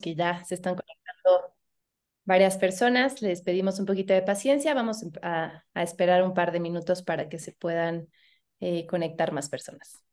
que ya se están conectando varias personas. Les pedimos un poquito de paciencia. Vamos a, esperar un par de minutos para que se puedan eh, conectar más personas.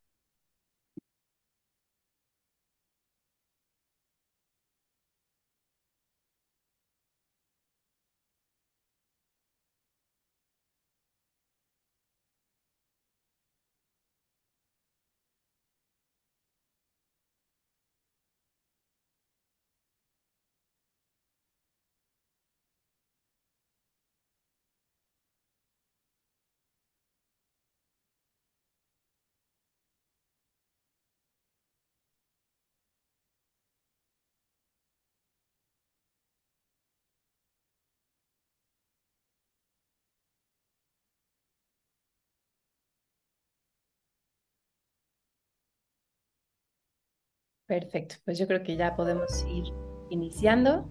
Perfecto, pues yo creo que ya podemos ir iniciando.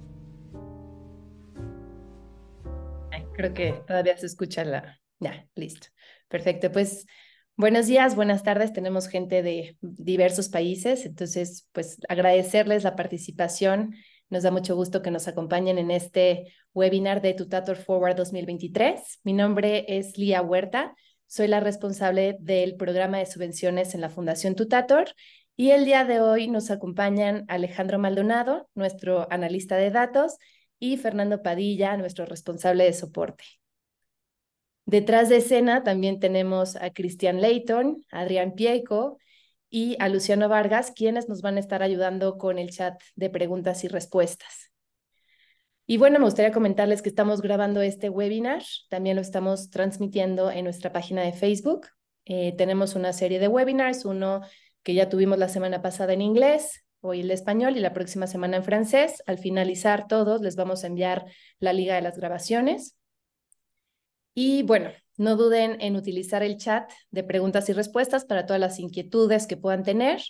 creo que todavía se escucha la... Ya, listo. Perfecto, pues buenos días, buenas tardes. Tenemos gente de diversos países, entonces pues agradecerles la participación. Nos da mucho gusto que nos acompañen en este webinar de Tutator Forward 2023. Mi nombre es Lía Huerta, soy la responsable del programa de subvenciones en la Fundación Tutator y el día de hoy nos acompañan Alejandro Maldonado, nuestro analista de datos, y Fernando Padilla, nuestro responsable de soporte. Detrás de escena también tenemos a Cristian Leighton, Adrián Pieco y a Luciano Vargas, quienes nos van a estar ayudando con el chat de preguntas y respuestas. Y bueno, me gustaría comentarles que estamos grabando este webinar, también lo estamos transmitiendo en nuestra página de Facebook. Eh, tenemos una serie de webinars, uno que ya tuvimos la semana pasada en inglés, hoy en español y la próxima semana en francés. Al finalizar todos, les vamos a enviar la liga de las grabaciones. Y bueno, no duden en utilizar el chat de preguntas y respuestas para todas las inquietudes que puedan tener.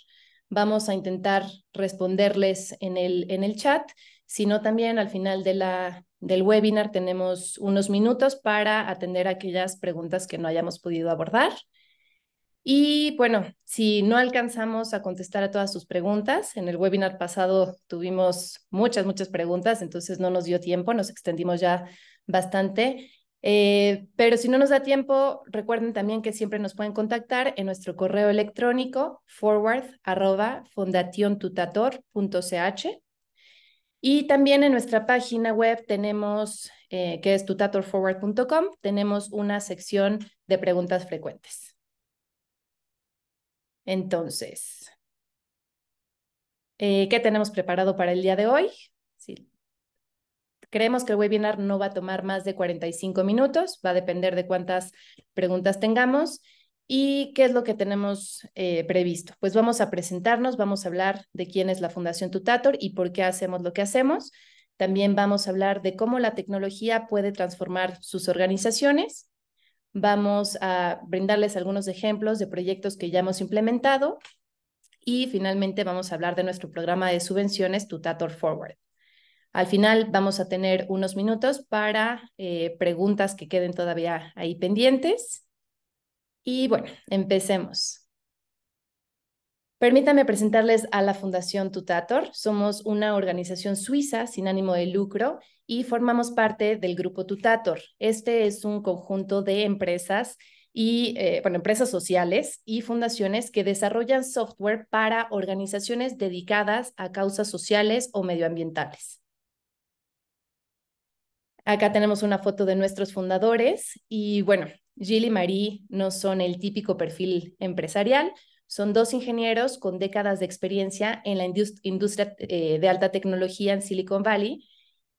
Vamos a intentar responderles en el, en el chat, sino también al final de del webinar tenemos unos minutos para atender aquellas preguntas que no hayamos podido abordar. Y bueno, si no alcanzamos a contestar a todas sus preguntas, en el webinar pasado tuvimos muchas, muchas preguntas, entonces no nos dio tiempo, nos extendimos ya bastante. Eh, pero si no nos da tiempo, recuerden también que siempre nos pueden contactar en nuestro correo electrónico forward y también en nuestra página web tenemos, eh, que es tutatorforward.com, tenemos una sección de preguntas frecuentes. Entonces, eh, ¿qué tenemos preparado para el día de hoy? Sí. Creemos que el webinar no va a tomar más de 45 minutos, va a depender de cuántas preguntas tengamos. ¿Y qué es lo que tenemos eh, previsto? Pues vamos a presentarnos, vamos a hablar de quién es la Fundación Tutator y por qué hacemos lo que hacemos. También vamos a hablar de cómo la tecnología puede transformar sus organizaciones. Vamos a brindarles algunos ejemplos de proyectos que ya hemos implementado y finalmente vamos a hablar de nuestro programa de subvenciones Tutator Forward. Al final vamos a tener unos minutos para eh, preguntas que queden todavía ahí pendientes. Y bueno, empecemos. Permítanme presentarles a la Fundación Tutator. Somos una organización suiza sin ánimo de lucro y formamos parte del grupo Tutator. Este es un conjunto de empresas y, eh, bueno, empresas sociales y fundaciones que desarrollan software para organizaciones dedicadas a causas sociales o medioambientales. Acá tenemos una foto de nuestros fundadores y, bueno, Gilles y Marie no son el típico perfil empresarial, son dos ingenieros con décadas de experiencia en la industria eh, de alta tecnología en Silicon Valley.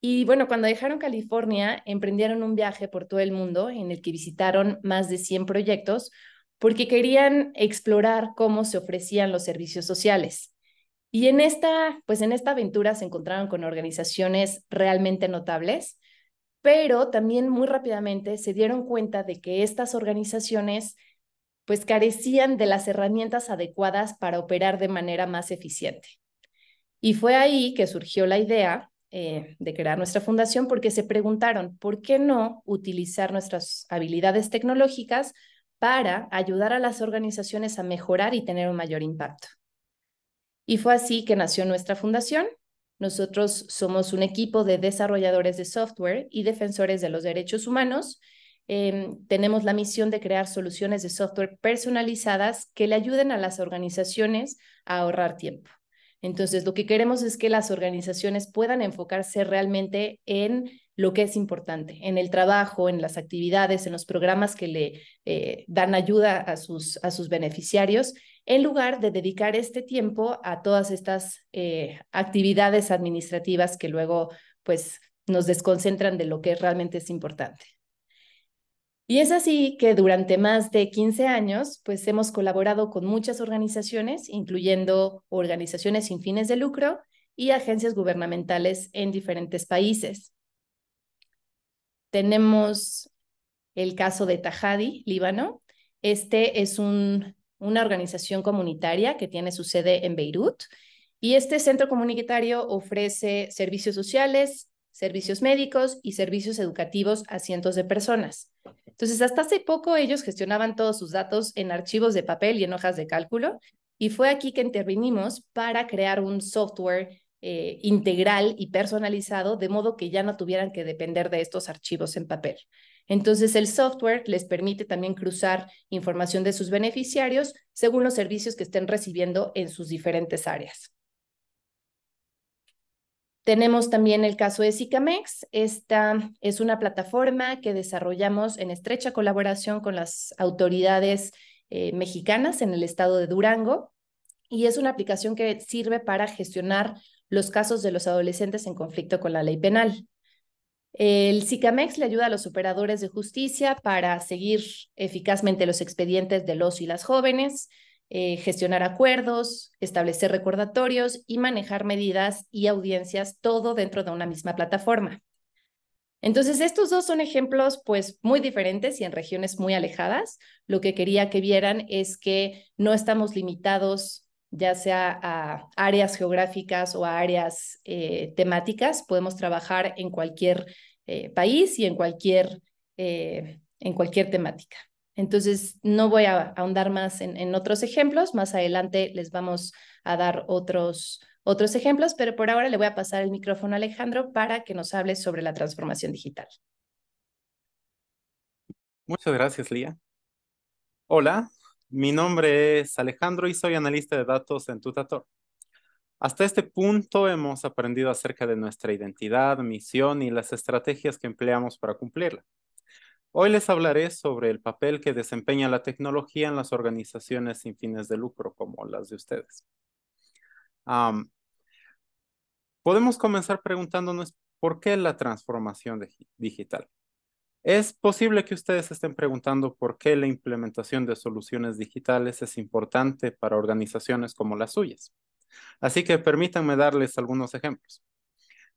Y bueno, cuando dejaron California, emprendieron un viaje por todo el mundo en el que visitaron más de 100 proyectos porque querían explorar cómo se ofrecían los servicios sociales. Y en esta, pues en esta aventura se encontraron con organizaciones realmente notables, pero también muy rápidamente se dieron cuenta de que estas organizaciones pues carecían de las herramientas adecuadas para operar de manera más eficiente. Y fue ahí que surgió la idea eh, de crear nuestra fundación porque se preguntaron, ¿por qué no utilizar nuestras habilidades tecnológicas para ayudar a las organizaciones a mejorar y tener un mayor impacto? Y fue así que nació nuestra fundación. Nosotros somos un equipo de desarrolladores de software y defensores de los derechos humanos Em, tenemos la misión de crear soluciones de software personalizadas que le ayuden a las organizaciones a ahorrar tiempo. Entonces, lo que queremos es que las organizaciones puedan enfocarse realmente en lo que es importante, en el trabajo, en las actividades, en los programas que le eh, dan ayuda a sus, beneficiarios, en lugar de dedicar este tiempo a todas estas eh, actividades administrativas que luego pues, nos desconcentran de lo que realmente es importante. Y es así que durante más de 15 años, pues hemos colaborado con muchas organizaciones, incluyendo organizaciones sin fines de lucro y agencias gubernamentales en diferentes países. Tenemos el caso de Tajadi, Líbano. Este es una organización comunitaria que tiene su sede en Beirut y este centro comunitario ofrece servicios sociales, servicios médicos y servicios educativos a cientos de personas. Entonces, hasta hace poco ellos gestionaban todos sus datos en archivos de papel y en hojas de cálculo, y fue aquí que intervinimos para crear un software eh, integral y personalizado, de modo que ya no tuvieran que depender de estos archivos en papel. Entonces, el software les permite también cruzar información de sus beneficiarios según los servicios que estén recibiendo en sus diferentes áreas. Tenemos también el caso de SICAMEX. Esta es una plataforma que desarrollamos en estrecha colaboración con las autoridades eh, mexicanas en el estado de Durango y es una aplicación que sirve para gestionar los casos de los adolescentes en conflicto con la ley penal. El SICAMEX le ayuda a los operadores de justicia para seguir eficazmente los expedientes de los y las jóvenes, eh, gestionar acuerdos, establecer recordatorios y manejar medidas y audiencias, todo dentro de una misma plataforma. Entonces, estos dos son ejemplos pues muy diferentes y en regiones muy alejadas. Lo que quería que vieran es que no estamos limitados ya sea a áreas geográficas o a áreas eh, temáticas. Podemos trabajar en cualquier eh, país y en cualquier, en cualquier temática. Entonces, no voy a ahondar más en, en, otros ejemplos, más adelante les vamos a dar otros, otros ejemplos, pero por ahora le voy a pasar el micrófono a Alejandro para que nos hable sobre la transformación digital. Muchas gracias, Lía. Hola, mi nombre es Alejandro y soy analista de datos en Tutator. Hasta este punto hemos aprendido acerca de nuestra identidad, misión y las estrategias que empleamos para cumplirla. Hoy les hablaré sobre el papel que desempeña la tecnología en las organizaciones sin fines de lucro como las de ustedes. podemos comenzar preguntándonos por qué la transformación digital. Es posible que ustedes estén preguntando por qué la implementación de soluciones digitales es importante para organizaciones como las suyas. Así que permítanme darles algunos ejemplos.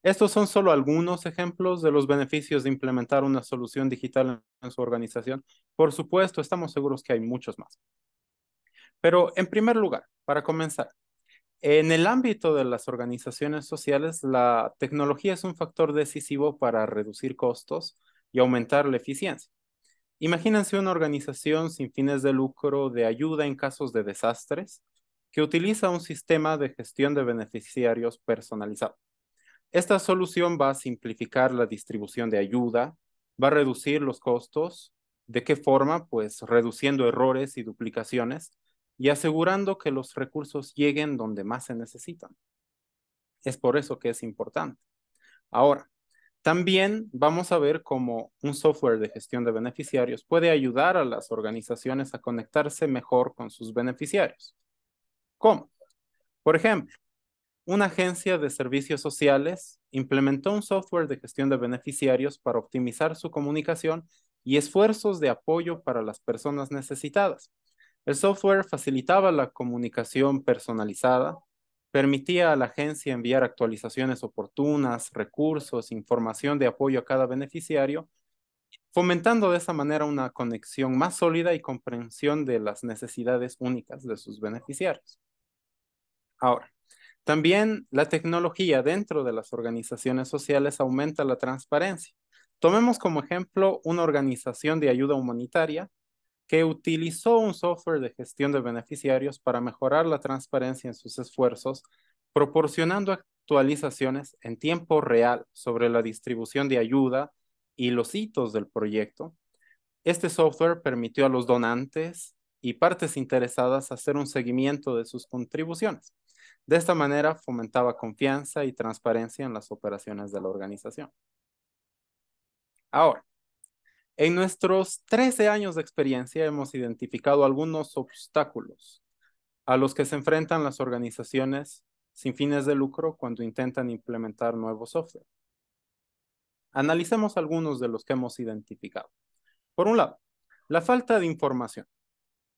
Estos son solo algunos ejemplos de los beneficios de implementar una solución digital en su organización. Por supuesto, estamos seguros que hay muchos más. Pero en primer lugar, para comenzar, en el ámbito de las organizaciones sociales, la tecnología es un factor decisivo para reducir costos y aumentar la eficiencia. Imagínense una organización sin fines de lucro de ayuda en casos de desastres que utiliza un sistema de gestión de beneficiarios personalizado. Esta solución va a simplificar la distribución de ayuda, va a reducir los costos. ¿De qué forma? Pues reduciendo errores y duplicaciones y asegurando que los recursos lleguen donde más se necesitan. Es por eso que es importante. Ahora, también vamos a ver cómo un software de gestión de beneficiarios puede ayudar a las organizaciones a conectarse mejor con sus beneficiarios. ¿Cómo? Por ejemplo, una agencia de servicios sociales implementó un software de gestión de beneficiarios para optimizar su comunicación y esfuerzos de apoyo para las personas necesitadas. El software facilitaba la comunicación personalizada, permitía a la agencia enviar actualizaciones oportunas, recursos, información de apoyo a cada beneficiario, fomentando de esa manera una conexión más sólida y comprensión de las necesidades únicas de sus beneficiarios. Ahora, también la tecnología dentro de las organizaciones sociales aumenta la transparencia. Tomemos como ejemplo una organización de ayuda humanitaria que utilizó un software de gestión de beneficiarios para mejorar la transparencia en sus esfuerzos, proporcionando actualizaciones en tiempo real sobre la distribución de ayuda y los hitos del proyecto. Este software permitió a los donantes y partes interesadas hacer un seguimiento de sus contribuciones. De esta manera fomentaba confianza y transparencia en las operaciones de la organización. Ahora, en nuestros 13 años de experiencia hemos identificado algunos obstáculos a los que se enfrentan las organizaciones sin fines de lucro cuando intentan implementar nuevo software. Analicemos algunos de los que hemos identificado. Por un lado, la falta de información.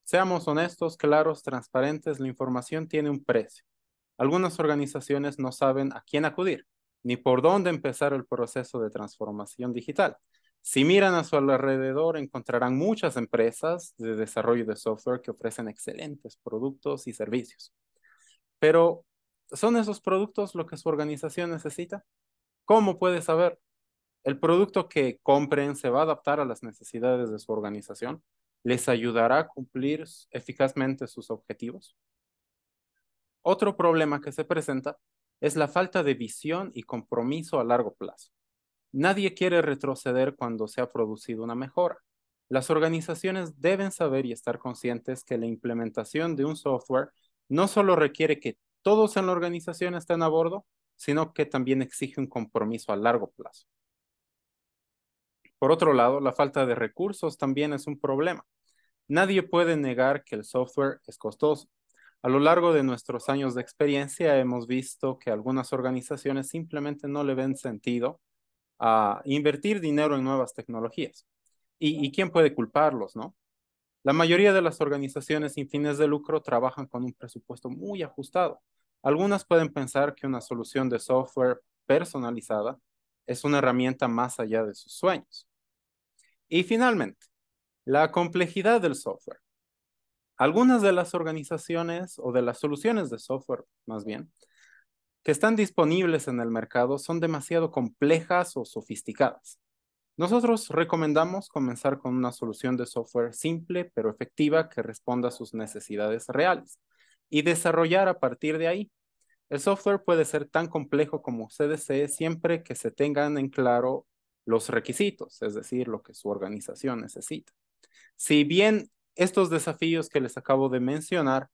Seamos honestos, claros, transparentes, la información tiene un precio algunas organizaciones no saben a quién acudir ni por dónde empezar el proceso de transformación digital. Si miran a su alrededor, encontrarán muchas empresas de desarrollo de software que ofrecen excelentes productos y servicios. Pero, ¿son esos productos lo que su organización necesita? ¿Cómo puede saber? ¿El producto que compren se va a adaptar a las necesidades de su organización? ¿Les ayudará a cumplir eficazmente sus objetivos? Otro problema que se presenta es la falta de visión y compromiso a largo plazo. Nadie quiere retroceder cuando se ha producido una mejora. Las organizaciones deben saber y estar conscientes que la implementación de un software no solo requiere que todos en la organización estén a bordo, sino que también exige un compromiso a largo plazo. Por otro lado, la falta de recursos también es un problema. Nadie puede negar que el software es costoso a lo largo de nuestros años de experiencia hemos visto que algunas organizaciones simplemente no le ven sentido a invertir dinero en nuevas tecnologías. ¿Y, y quién puede culparlos, no? La mayoría de las organizaciones sin fines de lucro trabajan con un presupuesto muy ajustado. Algunas pueden pensar que una solución de software personalizada es una herramienta más allá de sus sueños. Y finalmente, la complejidad del software algunas de las organizaciones o de las soluciones de software, más bien, que están disponibles en el mercado son demasiado complejas o sofisticadas. Nosotros recomendamos comenzar con una solución de software simple pero efectiva que responda a sus necesidades reales y desarrollar a partir de ahí. El software puede ser tan complejo como se desee siempre que se tengan en claro los requisitos, es decir, lo que su organización necesita. Si bien estos desafíos que les acabo de mencionar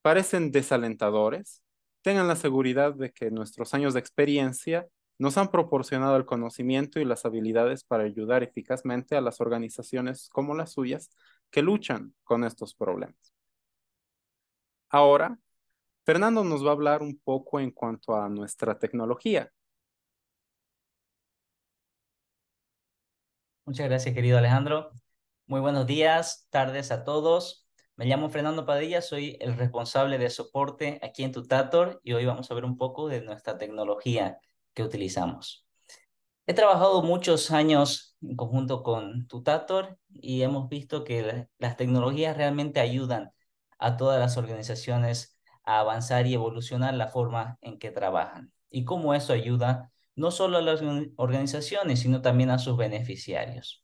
parecen desalentadores, tengan la seguridad de que nuestros años de experiencia nos han proporcionado el conocimiento y las habilidades para ayudar eficazmente a las organizaciones como las suyas que luchan con estos problemas. Ahora, Fernando nos va a hablar un poco en cuanto a nuestra tecnología. Muchas gracias, querido Alejandro. Muy buenos días, tardes a todos. Me llamo Fernando Padilla, soy el responsable de soporte aquí en Tutator y hoy vamos a ver un poco de nuestra tecnología que utilizamos. He trabajado muchos años en conjunto con Tutator y hemos visto que las tecnologías realmente ayudan a todas las organizaciones a avanzar y evolucionar la forma en que trabajan y cómo eso ayuda no solo a las organizaciones, sino también a sus beneficiarios.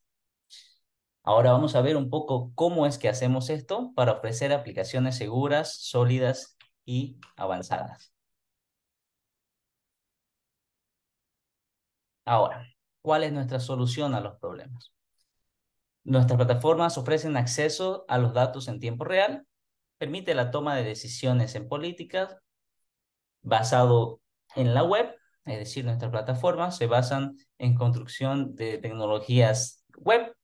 Ahora vamos a ver un poco cómo es que hacemos esto para ofrecer aplicaciones seguras, sólidas y avanzadas. Ahora, ¿cuál es nuestra solución a los problemas? Nuestras plataformas ofrecen acceso a los datos en tiempo real, permite la toma de decisiones en políticas basado en la web, es decir, nuestras plataformas se basan en construcción de tecnologías web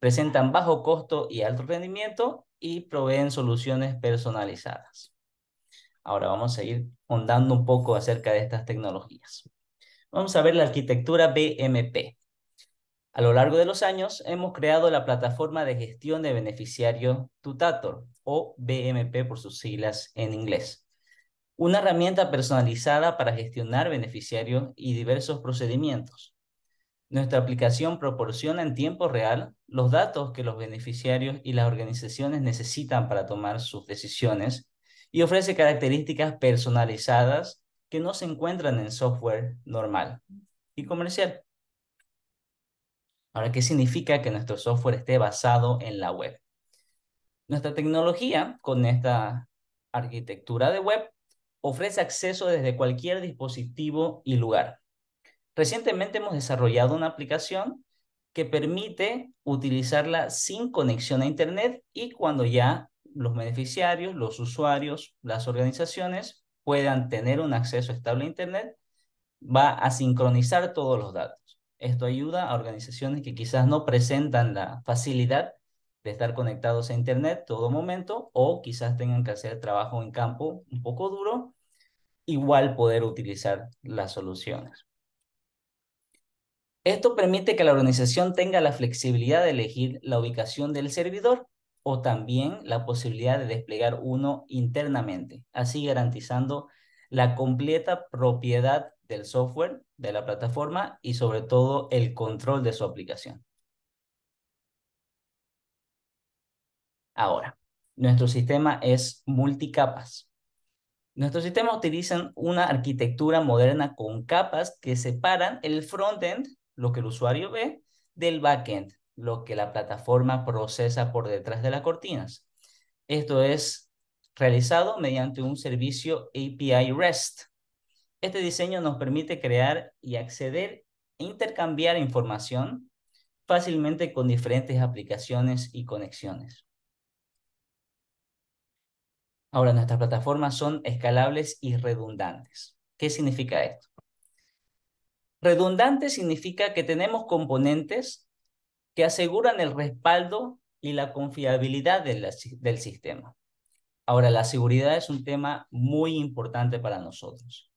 presentan bajo costo y alto rendimiento y proveen soluciones personalizadas. Ahora vamos a ir hondando un poco acerca de estas tecnologías. Vamos a ver la arquitectura BMP. A lo largo de los años hemos creado la plataforma de gestión de beneficiario Tutator o BMP por sus siglas en inglés. Una herramienta personalizada para gestionar beneficiarios y diversos procedimientos. Nuestra aplicación proporciona en tiempo real los datos que los beneficiarios y las organizaciones necesitan para tomar sus decisiones y ofrece características personalizadas que no se encuentran en software normal y comercial. Ahora, ¿qué significa que nuestro software esté basado en la web? Nuestra tecnología con esta arquitectura de web ofrece acceso desde cualquier dispositivo y lugar Recientemente hemos desarrollado una aplicación que permite utilizarla sin conexión a Internet y cuando ya los beneficiarios, los usuarios, las organizaciones puedan tener un acceso estable a Internet, va a sincronizar todos los datos. Esto ayuda a organizaciones que quizás no presentan la facilidad de estar conectados a Internet todo momento o quizás tengan que hacer trabajo en campo un poco duro, igual poder utilizar las soluciones. Esto permite que la organización tenga la flexibilidad de elegir la ubicación del servidor o también la posibilidad de desplegar uno internamente, así garantizando la completa propiedad del software, de la plataforma y sobre todo el control de su aplicación. Ahora, nuestro sistema es multicapas. Nuestro sistema utiliza una arquitectura moderna con capas que separan el frontend lo que el usuario ve del backend, lo que la plataforma procesa por detrás de las cortinas. Esto es realizado mediante un servicio API REST. Este diseño nos permite crear y acceder e intercambiar información fácilmente con diferentes aplicaciones y conexiones. Ahora, nuestras plataformas son escalables y redundantes. ¿Qué significa esto? Redundante significa que tenemos componentes que aseguran el respaldo y la confiabilidad del sistema. Ahora, la seguridad es un tema muy importante para nosotros.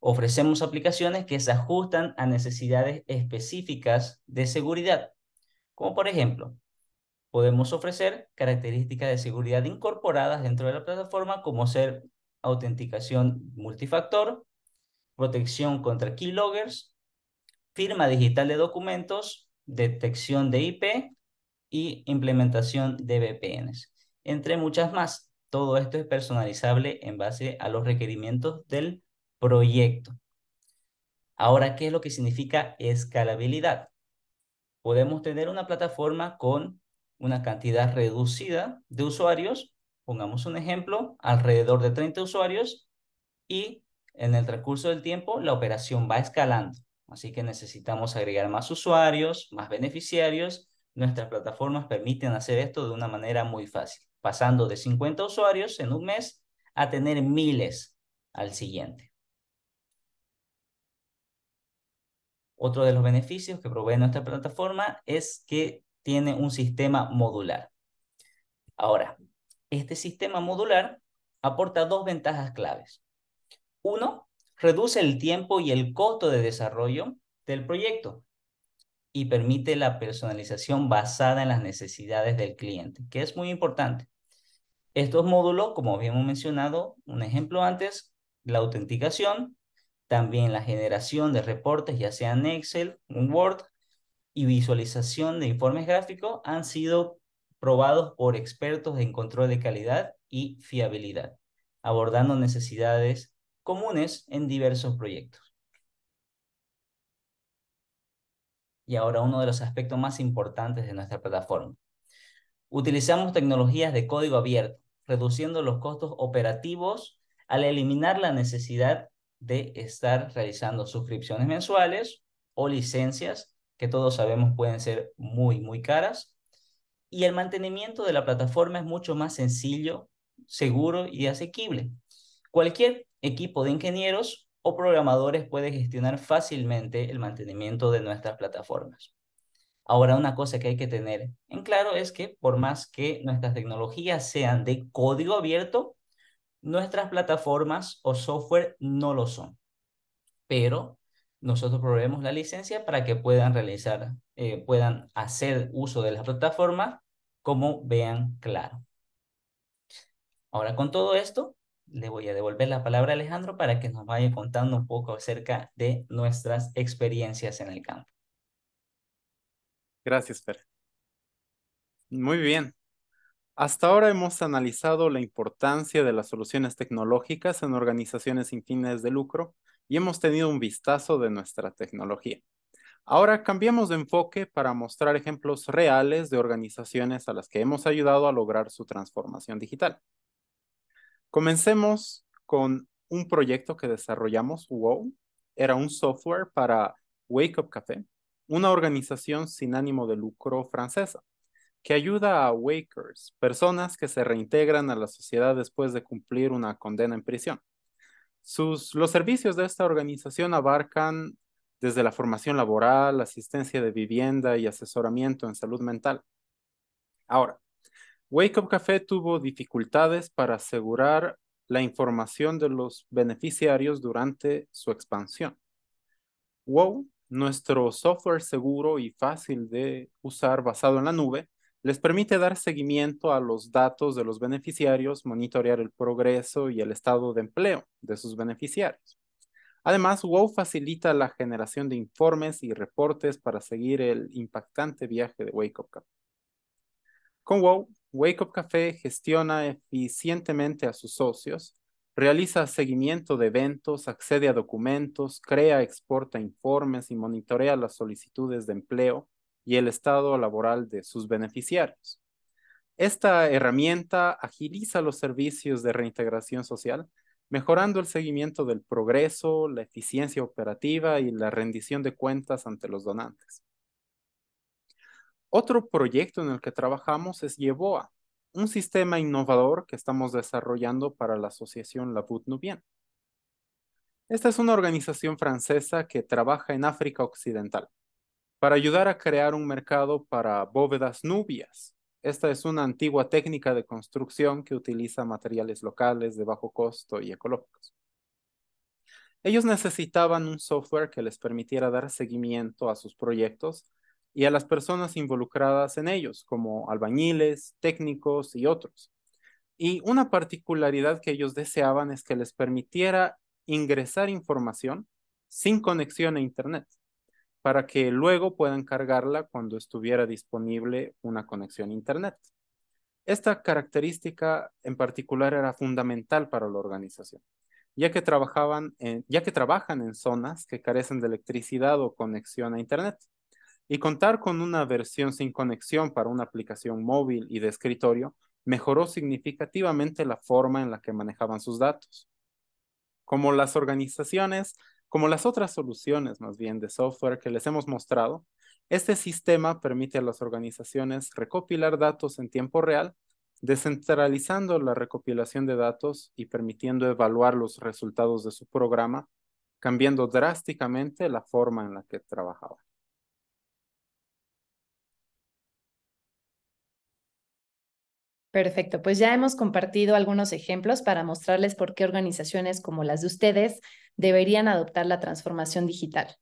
Ofrecemos aplicaciones que se ajustan a necesidades específicas de seguridad, como por ejemplo, podemos ofrecer características de seguridad incorporadas dentro de la plataforma como ser autenticación multifactor, protección contra keyloggers, firma digital de documentos, detección de IP y implementación de VPNs, entre muchas más. Todo esto es personalizable en base a los requerimientos del proyecto. Ahora, ¿qué es lo que significa escalabilidad? Podemos tener una plataforma con una cantidad reducida de usuarios, pongamos un ejemplo, alrededor de 30 usuarios, y en el transcurso del tiempo, la operación va escalando, así que necesitamos agregar más usuarios, más beneficiarios. Nuestras plataformas permiten hacer esto de una manera muy fácil, pasando de 50 usuarios en un mes a tener miles al siguiente. Otro de los beneficios que provee nuestra plataforma es que tiene un sistema modular. Ahora, este sistema modular aporta dos ventajas claves. Uno, reduce el tiempo y el costo de desarrollo del proyecto y permite la personalización basada en las necesidades del cliente, que es muy importante. Estos módulos, como habíamos mencionado un ejemplo antes, la autenticación, también la generación de reportes, ya sea en Excel, un Word y visualización de informes gráficos, han sido probados por expertos en control de calidad y fiabilidad, abordando necesidades comunes en diversos proyectos. Y ahora uno de los aspectos más importantes de nuestra plataforma. Utilizamos tecnologías de código abierto, reduciendo los costos operativos al eliminar la necesidad de estar realizando suscripciones mensuales o licencias que todos sabemos pueden ser muy, muy caras. Y el mantenimiento de la plataforma es mucho más sencillo, seguro y asequible. Cualquier equipo de ingenieros o programadores puede gestionar fácilmente el mantenimiento de nuestras plataformas. Ahora, una cosa que hay que tener en claro es que por más que nuestras tecnologías sean de código abierto, nuestras plataformas o software no lo son. Pero nosotros proveemos la licencia para que puedan realizar, eh, puedan hacer uso de la plataforma como vean claro. Ahora, con todo esto, le voy a devolver la palabra a Alejandro para que nos vaya contando un poco acerca de nuestras experiencias en el campo. Gracias, Fer. Muy bien. Hasta ahora hemos analizado la importancia de las soluciones tecnológicas en organizaciones sin fines de lucro y hemos tenido un vistazo de nuestra tecnología. Ahora cambiamos de enfoque para mostrar ejemplos reales de organizaciones a las que hemos ayudado a lograr su transformación digital. Comencemos con un proyecto que desarrollamos, WOW. Era un software para Wake Up Café, una organización sin ánimo de lucro francesa que ayuda a wakers, personas que se reintegran a la sociedad después de cumplir una condena en prisión. los servicios de esta organización abarcan desde la formación laboral, asistencia de vivienda y asesoramiento en salud mental. Ahora, Wake Up Café tuvo dificultades para asegurar la información de los beneficiarios durante su expansión. WOW, nuestro software seguro y fácil de usar basado en la nube, les permite dar seguimiento a los datos de los beneficiarios, monitorear el progreso y el estado de empleo de sus beneficiarios. Además, WOW facilita la generación de informes y reportes para seguir el impactante viaje de Wake Up Café. Con WOW, Wake Up Café gestiona eficientemente a sus socios, realiza seguimiento de eventos, accede a documentos, crea, exporta informes y monitorea las solicitudes de empleo y el estado laboral de sus beneficiarios. Esta herramienta agiliza los servicios de reintegración social, mejorando el seguimiento del progreso, la eficiencia operativa y la rendición de cuentas ante los donantes. Otro proyecto en el que trabajamos es Yeboa, un sistema innovador que estamos desarrollando para la asociación La Voûte Esta es una organización francesa que trabaja en África Occidental para ayudar a crear un mercado para bóvedas nubias. Esta es una antigua técnica de construcción que utiliza materiales locales de bajo costo y ecológicos. Ellos necesitaban un software que les permitiera dar seguimiento a sus proyectos y a las personas involucradas en ellos, como albañiles, técnicos y otros. Y una particularidad que ellos deseaban es que les permitiera ingresar información sin conexión a Internet, para que luego puedan cargarla cuando estuviera disponible una conexión a Internet. Esta característica en particular era fundamental para la organización, ya que, trabajaban en, ya que trabajan en zonas que carecen de electricidad o conexión a Internet y contar con una versión sin conexión para una aplicación móvil y de escritorio mejoró significativamente la forma en la que manejaban sus datos. Como las organizaciones, como las otras soluciones más bien de software que les hemos mostrado, este sistema permite a las organizaciones recopilar datos en tiempo real, descentralizando la recopilación de datos y permitiendo evaluar los resultados de su programa, cambiando drásticamente la forma en la que trabajaban. Perfecto, pues ya hemos compartido algunos ejemplos para mostrarles por qué organizaciones como las de ustedes deberían adoptar la transformación digital.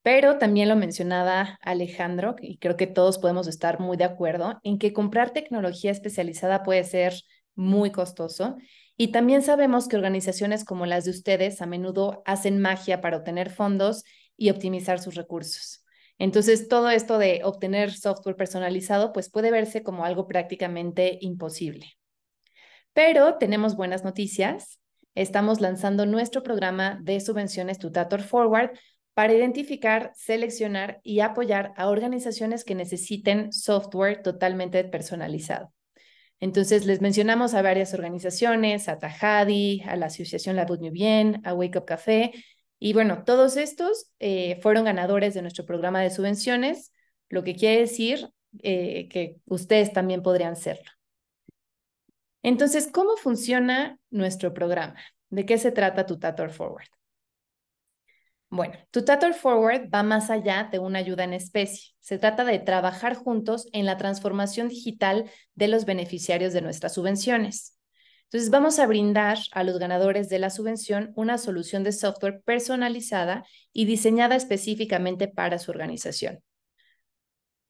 Pero también lo mencionaba Alejandro, y creo que todos podemos estar muy de acuerdo, en que comprar tecnología especializada puede ser muy costoso. Y también sabemos que organizaciones como las de ustedes a menudo hacen magia para obtener fondos y optimizar sus recursos. Entonces, todo esto de obtener software personalizado, pues puede verse como algo prácticamente imposible. Pero tenemos buenas noticias. Estamos lanzando nuestro programa de subvenciones Tutator Forward para identificar, seleccionar y apoyar a organizaciones que necesiten software totalmente personalizado. Entonces, les mencionamos a varias organizaciones, a Tajadi, a la Asociación La Bien, a Wake Up Café y bueno, todos estos eh, fueron ganadores de nuestro programa de subvenciones, lo que quiere decir eh, que ustedes también podrían serlo. Entonces, ¿cómo funciona nuestro programa? ¿De qué se trata Tutator Forward? Bueno, Tutator Forward va más allá de una ayuda en especie. Se trata de trabajar juntos en la transformación digital de los beneficiarios de nuestras subvenciones. Entonces, vamos a brindar a los ganadores de la subvención una solución de software personalizada y diseñada específicamente para su organización.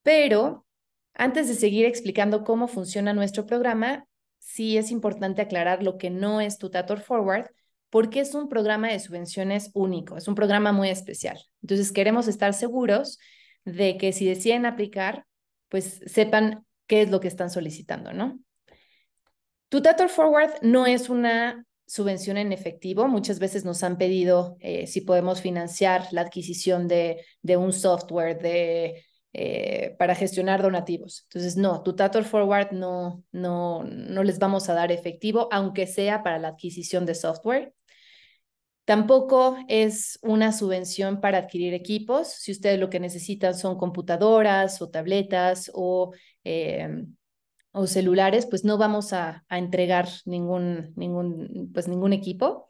Pero, antes de seguir explicando cómo funciona nuestro programa, sí es importante aclarar lo que no es Tutator Forward, porque es un programa de subvenciones único, es un programa muy especial. Entonces, queremos estar seguros de que si deciden aplicar, pues sepan qué es lo que están solicitando, ¿no? Tutator Forward no es una subvención en efectivo. Muchas veces nos han pedido eh, si podemos financiar la adquisición de, un software eh, para gestionar donativos. Entonces, no, Tutator Forward no, no, no les vamos a dar efectivo, aunque sea para la adquisición de software. Tampoco es una subvención para adquirir equipos. Si ustedes lo que necesitan son computadoras o tabletas o eh, o celulares, pues no vamos a, entregar ningún, ningún, pues ningún equipo.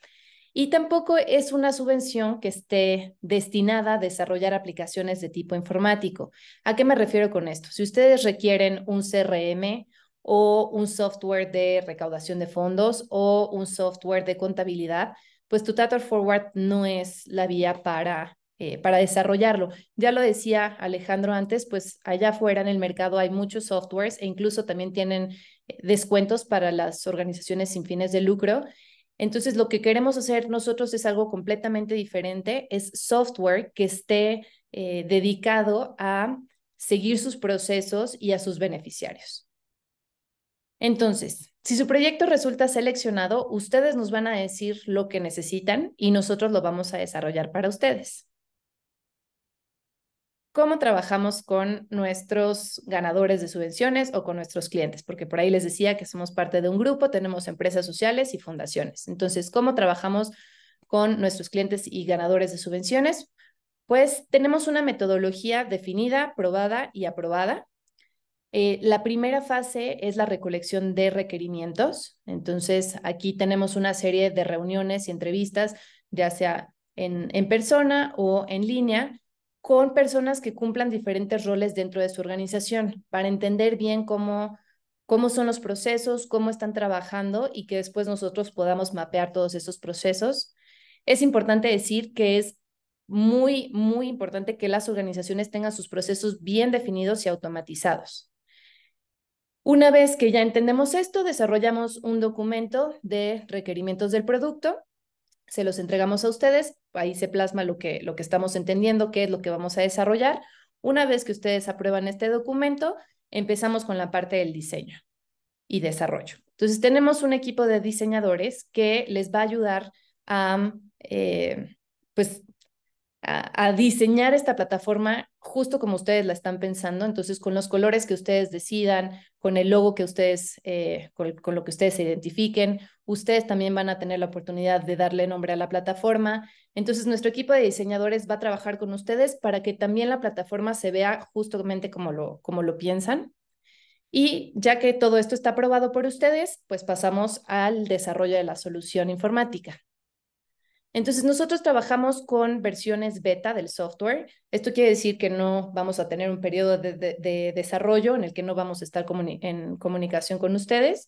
Y tampoco es una subvención que esté destinada a desarrollar aplicaciones de tipo informático. ¿A qué me refiero con esto? Si ustedes requieren un CRM o un software de recaudación de fondos o un software de contabilidad, pues tu Forward no es la vía para eh, para desarrollarlo. Ya lo decía Alejandro antes, pues allá afuera en el mercado hay muchos softwares e incluso también tienen eh, descuentos para las organizaciones sin fines de lucro. Entonces, lo que queremos hacer nosotros es algo completamente diferente, es software que esté eh, dedicado a seguir sus procesos y a sus beneficiarios. Entonces, si su proyecto resulta seleccionado, ustedes nos van a decir lo que necesitan y nosotros lo vamos a desarrollar para ustedes cómo trabajamos con nuestros ganadores de subvenciones o con nuestros clientes, porque por ahí les decía que somos parte de un grupo, tenemos empresas sociales y fundaciones. Entonces, ¿cómo trabajamos con nuestros clientes y ganadores de subvenciones? Pues tenemos una metodología definida, probada y aprobada. Eh, la primera fase es la recolección de requerimientos. Entonces, aquí tenemos una serie de reuniones y entrevistas, ya sea en persona o en línea, con personas que cumplan diferentes roles dentro de su organización para entender bien cómo, cómo son los procesos, cómo están trabajando y que después nosotros podamos mapear todos esos procesos. Es importante decir que es muy, muy importante que las organizaciones tengan sus procesos bien definidos y automatizados. Una vez que ya entendemos esto, desarrollamos un documento de requerimientos del producto se los entregamos a ustedes, ahí se plasma lo que, lo que estamos entendiendo, qué es lo que vamos a desarrollar. Una vez que ustedes aprueban este documento, empezamos con la parte del diseño y desarrollo. Entonces, tenemos un equipo de diseñadores que les va a ayudar a, eh, pues, a, diseñar esta plataforma justo como ustedes la están pensando. Entonces, con los colores que ustedes decidan, con el logo que ustedes, eh, con, con lo que ustedes se identifiquen, Ustedes también van a tener la oportunidad de darle nombre a la plataforma. Entonces, nuestro equipo de diseñadores va a trabajar con ustedes para que también la plataforma se vea justamente como lo, como lo piensan. Y ya que todo esto está aprobado por ustedes, pues pasamos al desarrollo de la solución informática. Entonces, nosotros trabajamos con versiones beta del software. Esto quiere decir que no vamos a tener un periodo de, desarrollo en el que no vamos a estar en comunicación con ustedes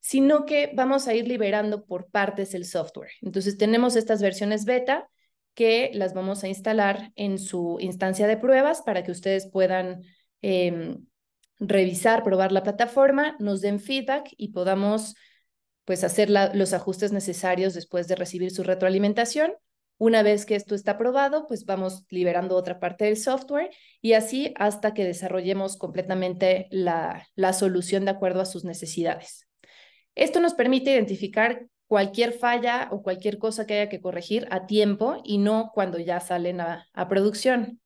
sino que vamos a ir liberando por partes el software. Entonces tenemos estas versiones beta que las vamos a instalar en su instancia de pruebas para que ustedes puedan eh, revisar, probar la plataforma, nos den feedback y podamos pues hacer los ajustes necesarios después de recibir su retroalimentación. Una vez que esto está aprobado, pues vamos liberando otra parte del software y así hasta que desarrollemos completamente la solución de acuerdo a sus necesidades. Esto nos permite identificar cualquier falla o cualquier cosa que haya que corregir a tiempo y no cuando ya salen a, producción.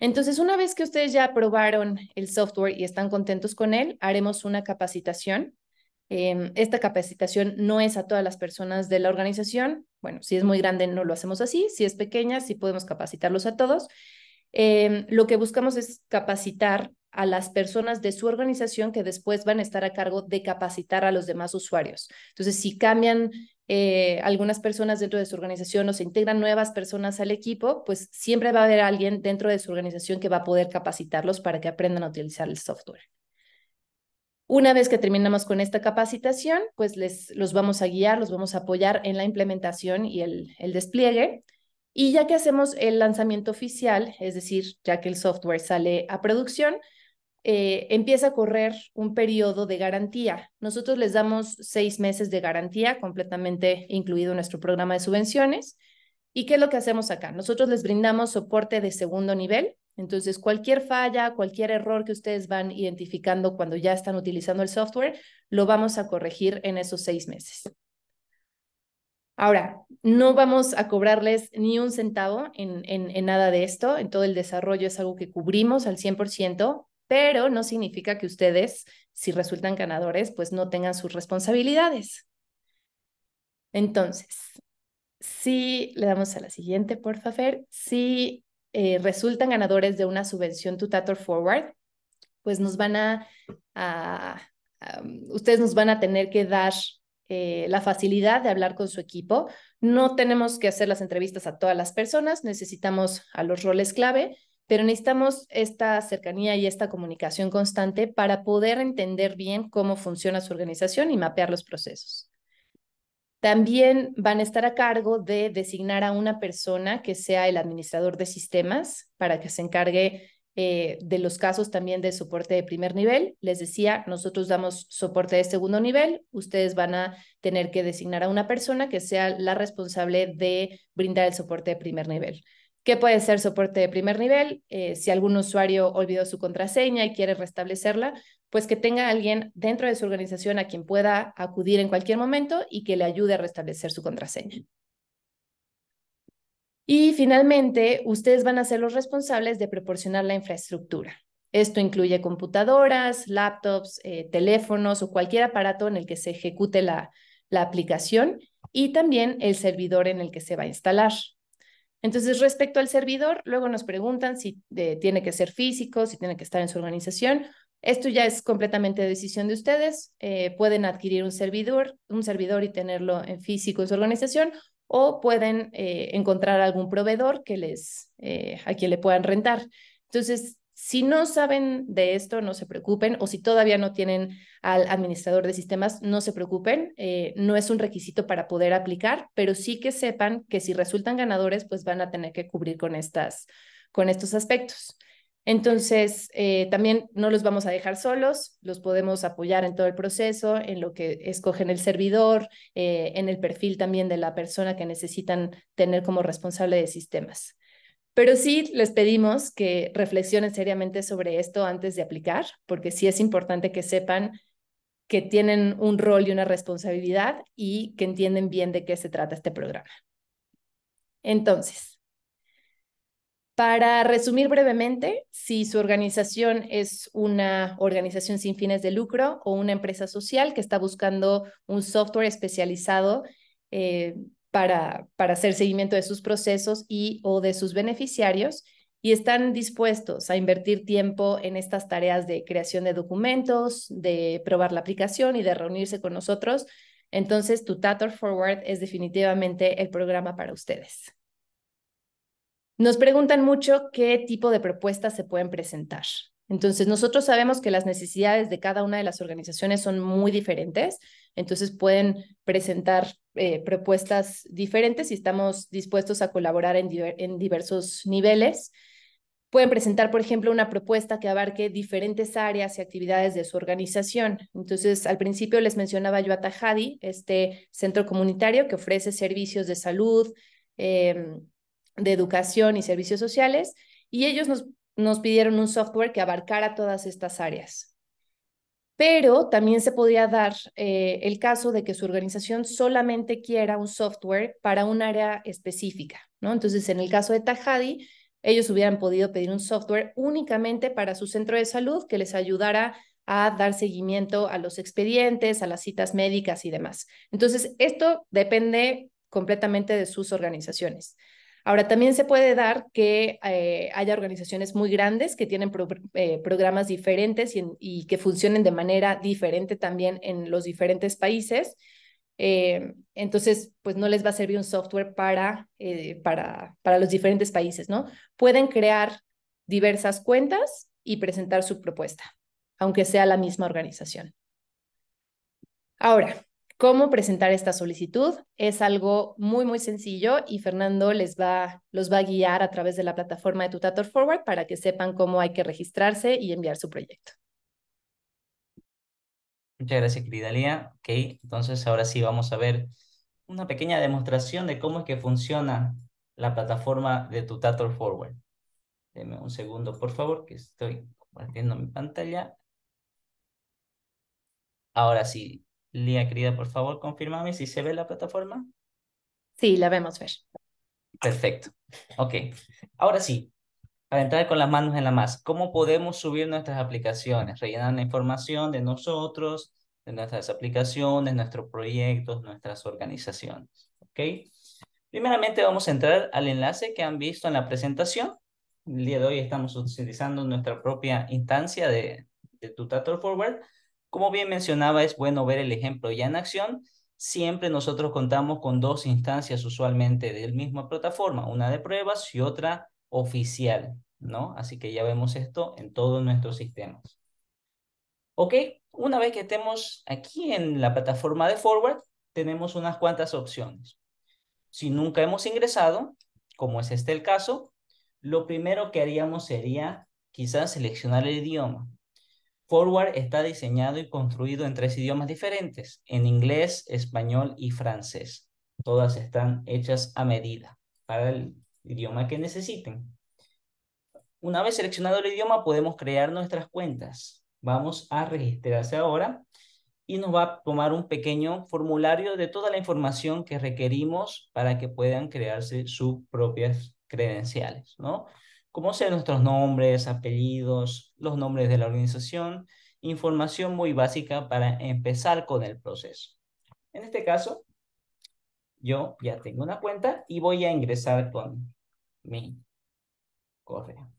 Entonces, una vez que ustedes ya aprobaron el software y están contentos con él, haremos una capacitación. Em, esta capacitación no es a todas las personas de la organización. Bueno, si es muy grande no lo hacemos así, si es pequeña sí podemos capacitarlos a todos. Em, lo que buscamos es capacitar a las personas de su organización que después van a estar a cargo de capacitar a los demás usuarios. Entonces, si cambian eh, algunas personas dentro de su organización o se integran nuevas personas al equipo, pues siempre va a haber alguien dentro de su organización que va a poder capacitarlos para que aprendan a utilizar el software. Una vez que terminamos con esta capacitación, pues les, los vamos a guiar, los vamos a apoyar en la implementación y el despliegue. Y ya que hacemos el lanzamiento oficial, es decir, ya que el software sale a producción, eh, empieza a correr un periodo de garantía. Nosotros les damos seis meses de garantía, completamente incluido en nuestro programa de subvenciones. ¿Y qué es lo que hacemos acá? Nosotros les brindamos soporte de segundo nivel. Entonces, cualquier falla, cualquier error que ustedes van identificando cuando ya están utilizando el software, lo vamos a corregir en esos seis meses. Ahora, no vamos a cobrarles ni un centavo en, nada de esto, en todo el desarrollo es algo que cubrimos al 100%, pero no significa que ustedes, si resultan ganadores, pues no tengan sus responsabilidades. Entonces, si le damos a la siguiente, por favor, si eh, resultan ganadores de una subvención Tutator Forward, pues nos van a, um, ustedes nos van a tener que dar eh, la facilidad de hablar con su equipo. No tenemos que hacer las entrevistas a todas las personas, necesitamos a los roles clave pero necesitamos esta cercanía y esta comunicación constante para poder entender bien cómo funciona su organización y mapear los procesos. También van a estar a cargo de designar a una persona que sea el administrador de sistemas para que se encargue eh, de los casos también de soporte de primer nivel. Les decía, nosotros damos soporte de segundo nivel, ustedes van a tener que designar a una persona que sea la responsable de brindar el soporte de primer nivel. ¿Qué puede ser soporte de primer nivel, eh, si algún usuario olvidó su contraseña y quiere restablecerla, pues que tenga alguien dentro de su organización a quien pueda acudir en cualquier momento y que le ayude a restablecer su contraseña. Y finalmente, ustedes van a ser los responsables de proporcionar la infraestructura. Esto incluye computadoras, laptops, eh, teléfonos o cualquier aparato en el que se ejecute la aplicación y también el servidor en el que se va a instalar. Entonces, respecto al servidor, luego nos preguntan si eh, tiene que ser físico, si tiene que estar en su organización. Esto ya es completamente decisión de ustedes. Eh, pueden adquirir un servidor, un servidor y tenerlo en físico en su organización, o pueden eh, encontrar algún proveedor que les, a quien le puedan rentar. Entonces, si no saben de esto, no se preocupen, o si todavía no tienen al administrador de sistemas, no se preocupen, eh, no es un requisito para poder aplicar, pero sí que sepan que si resultan ganadores, pues van a tener que cubrir con, estas, con estos aspectos. Entonces, eh, también no los vamos a dejar solos, los podemos apoyar en todo el proceso, en lo que escogen el servidor, eh, en el perfil también de la persona que necesitan tener como responsable de sistemas. Pero sí les pedimos que reflexionen seriamente sobre esto antes de aplicar, porque sí es importante que sepan que tienen un rol y una responsabilidad y que entienden bien de qué se trata este programa. Entonces, para resumir brevemente, si su organización es una organización sin fines de lucro o una empresa social que está buscando un software especializado eh, para, hacer seguimiento de sus procesos y o de sus beneficiarios y están dispuestos a invertir tiempo en estas tareas de creación de documentos, de probar la aplicación y de reunirse con nosotros, entonces Tutator Forward es definitivamente el programa para ustedes. Nos preguntan mucho qué tipo de propuestas se pueden presentar. Entonces, nosotros sabemos que las necesidades de cada una de las organizaciones son muy diferentes, entonces pueden presentar eh, propuestas diferentes y estamos dispuestos a colaborar en, diversos niveles. Pueden presentar, por ejemplo, una propuesta que abarque diferentes áreas y actividades de su organización. Entonces, al principio les mencionaba yo a Tajadi, este centro comunitario que ofrece servicios de salud, em, de educación y servicios sociales, y ellos nos nos pidieron un software que abarcara todas estas áreas. Pero también se podía dar eh, el caso de que su organización solamente quiera un software para un área específica, ¿no? Entonces, en el caso de Tajadi, ellos hubieran podido pedir un software únicamente para su centro de salud que les ayudara a dar seguimiento a los expedientes, a las citas médicas y demás. Entonces, esto depende completamente de sus organizaciones. Ahora, también se puede dar que eh, haya organizaciones muy grandes que tienen eh, programas diferentes y, que funcionen de manera diferente también en los diferentes países. Eh, entonces, pues no les va a servir un software para, para, para los diferentes países, ¿no? Pueden crear diversas cuentas y presentar su propuesta, aunque sea la misma organización. Ahora, cómo presentar esta solicitud. Es algo muy, muy sencillo y Fernando les va, los va a guiar a través de la plataforma de Tutator Forward para que sepan cómo hay que registrarse y enviar su proyecto. Muchas gracias, querida Lía. Ok, entonces ahora sí vamos a ver una pequeña demostración de cómo es que funciona la plataforma de Tutator Forward. Deme un segundo, por favor, que estoy compartiendo mi pantalla. Ahora sí, Lía, querida, por favor, confírmame si se ve la plataforma. Sí, la vemos ver. Perfecto. Ok. Ahora sí, para entrar con las manos en la masa, ¿cómo podemos subir nuestras aplicaciones? Rellenar la información de nosotros, de nuestras aplicaciones, nuestros proyectos, nuestras organizaciones. Ok. Primeramente vamos a entrar al enlace que han visto en la presentación. El día de hoy estamos utilizando nuestra propia instancia de, de Tutator Forward como bien mencionaba, es bueno ver el ejemplo ya en acción. Siempre nosotros contamos con dos instancias usualmente de la misma plataforma, una de pruebas y otra oficial, ¿no? Así que ya vemos esto en todos nuestros sistemas. Ok, una vez que estemos aquí en la plataforma de Forward, tenemos unas cuantas opciones. Si nunca hemos ingresado, como es este el caso, lo primero que haríamos sería quizás seleccionar el idioma. Forward está diseñado y construido en tres idiomas diferentes, en inglés, español y francés. Todas están hechas a medida para el idioma que necesiten. Una vez seleccionado el idioma, podemos crear nuestras cuentas. Vamos a registrarse ahora y nos va a tomar un pequeño formulario de toda la información que requerimos para que puedan crearse sus propias credenciales, ¿no? sean nuestros nombres, apellidos, los nombres de la organización, información muy básica para empezar con el proceso. En este caso, yo ya tengo una cuenta y voy a ingresar con mi correo.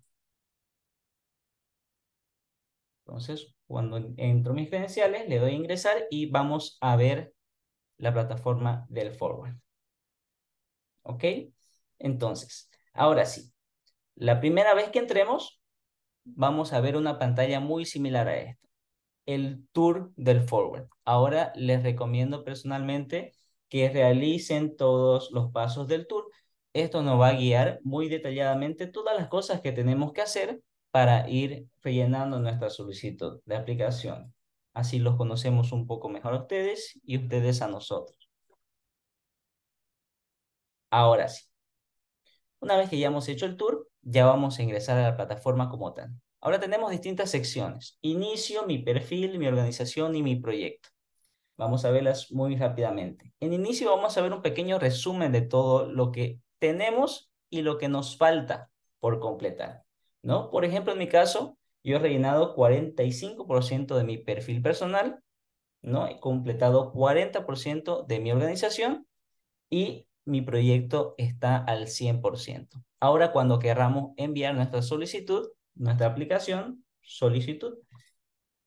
Entonces, cuando entro mis credenciales, le doy a ingresar y vamos a ver la plataforma del forward. ¿Ok? Entonces, ahora sí, la primera vez que entremos, vamos a ver una pantalla muy similar a esta, el tour del forward. Ahora les recomiendo personalmente que realicen todos los pasos del tour. Esto nos va a guiar muy detalladamente todas las cosas que tenemos que hacer para ir rellenando nuestra solicitud de aplicación. Así los conocemos un poco mejor a ustedes y ustedes a nosotros. Ahora sí. Una vez que ya hemos hecho el tour, ya vamos a ingresar a la plataforma como tal. Ahora tenemos distintas secciones. Inicio, mi perfil, mi organización y mi proyecto. Vamos a verlas muy rápidamente. En inicio vamos a ver un pequeño resumen de todo lo que tenemos y lo que nos falta por completar. ¿no? Por ejemplo, en mi caso, yo he rellenado 45% de mi perfil personal, ¿no? he completado 40% de mi organización y mi proyecto está al 100%. Ahora, cuando querramos enviar nuestra solicitud, nuestra aplicación, solicitud,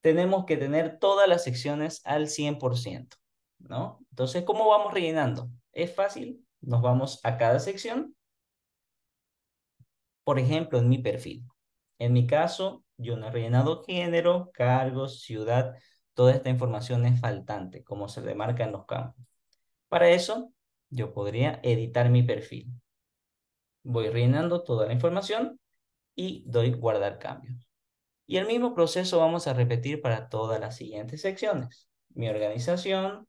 tenemos que tener todas las secciones al 100%, ¿no? Entonces, ¿cómo vamos rellenando? Es fácil, nos vamos a cada sección. Por ejemplo, en mi perfil. En mi caso, yo no he rellenado género, cargos, ciudad, toda esta información es faltante, como se demarca en los campos. Para eso, yo podría editar mi perfil. Voy rellenando toda la información y doy guardar cambios. Y el mismo proceso vamos a repetir para todas las siguientes secciones. Mi organización,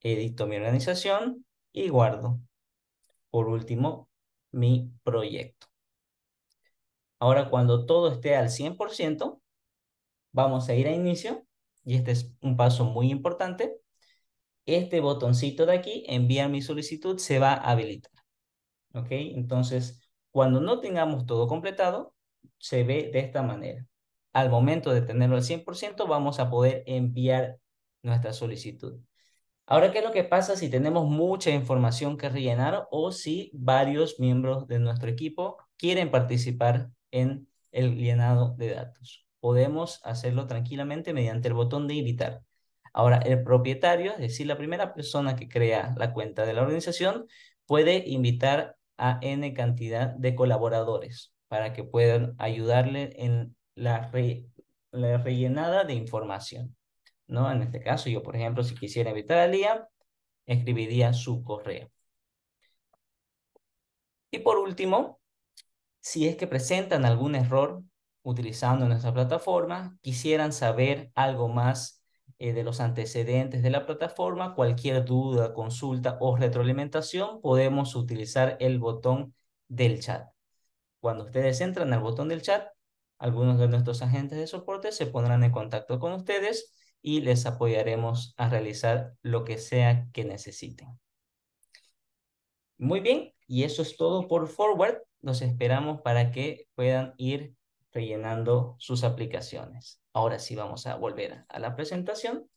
edito mi organización y guardo. Por último, mi proyecto. Ahora cuando todo esté al 100%, vamos a ir a inicio y este es un paso muy importante este botoncito de aquí, enviar mi solicitud, se va a habilitar. ¿Ok? Entonces, cuando no tengamos todo completado, se ve de esta manera. Al momento de tenerlo al 100%, vamos a poder enviar nuestra solicitud. Ahora, ¿qué es lo que pasa si tenemos mucha información que rellenar o si varios miembros de nuestro equipo quieren participar en el llenado de datos? Podemos hacerlo tranquilamente mediante el botón de invitar. Ahora, el propietario, es decir, la primera persona que crea la cuenta de la organización, puede invitar a N cantidad de colaboradores para que puedan ayudarle en la, rellenada de información. ¿no? En este caso, yo, por ejemplo, si quisiera invitar a Lía, escribiría su correo. Y por último, si es que presentan algún error utilizando nuestra plataforma, quisieran saber algo más eh, de los antecedentes de la plataforma, cualquier duda, consulta o retroalimentación, podemos utilizar el botón del chat. Cuando ustedes entran al botón del chat, algunos de nuestros agentes de soporte se pondrán en contacto con ustedes y les apoyaremos a realizar lo que sea que necesiten. Muy bien, y eso es todo por Forward. Nos esperamos para que puedan ir rellenando sus aplicaciones. Ahora sí vamos a volver a la presentación.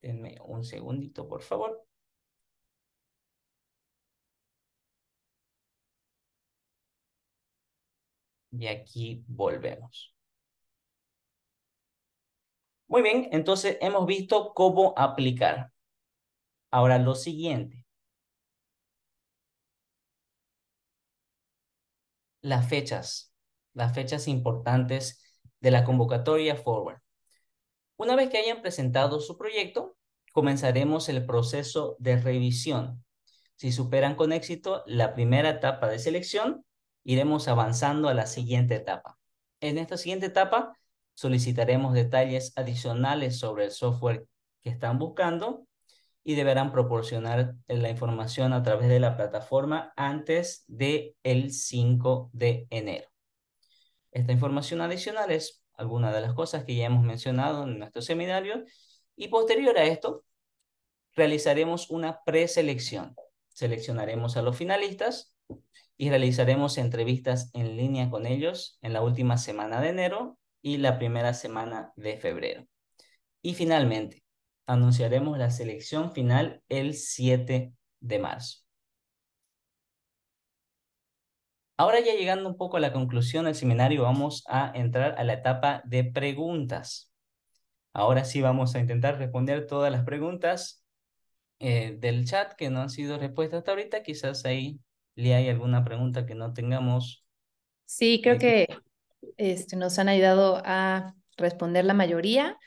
Denme un segundito, por favor. Y aquí volvemos. Muy bien, entonces hemos visto cómo aplicar. Ahora lo siguiente. Las fechas las fechas importantes de la convocatoria Forward. Una vez que hayan presentado su proyecto, comenzaremos el proceso de revisión. Si superan con éxito la primera etapa de selección, iremos avanzando a la siguiente etapa. En esta siguiente etapa, solicitaremos detalles adicionales sobre el software que están buscando y deberán proporcionar la información a través de la plataforma antes del el 5 de enero. Esta información adicional es alguna de las cosas que ya hemos mencionado en nuestro seminario y posterior a esto realizaremos una preselección. Seleccionaremos a los finalistas y realizaremos entrevistas en línea con ellos en la última semana de enero y la primera semana de febrero. Y finalmente, anunciaremos la selección final el 7 de marzo. Ahora ya llegando un poco a la conclusión del seminario, vamos a entrar a la etapa de preguntas. Ahora sí vamos a intentar responder todas las preguntas eh, del chat que no han sido respuestas hasta ahorita. Quizás ahí le hay alguna pregunta que no tengamos. Sí, creo que este, nos han ayudado a responder la mayoría,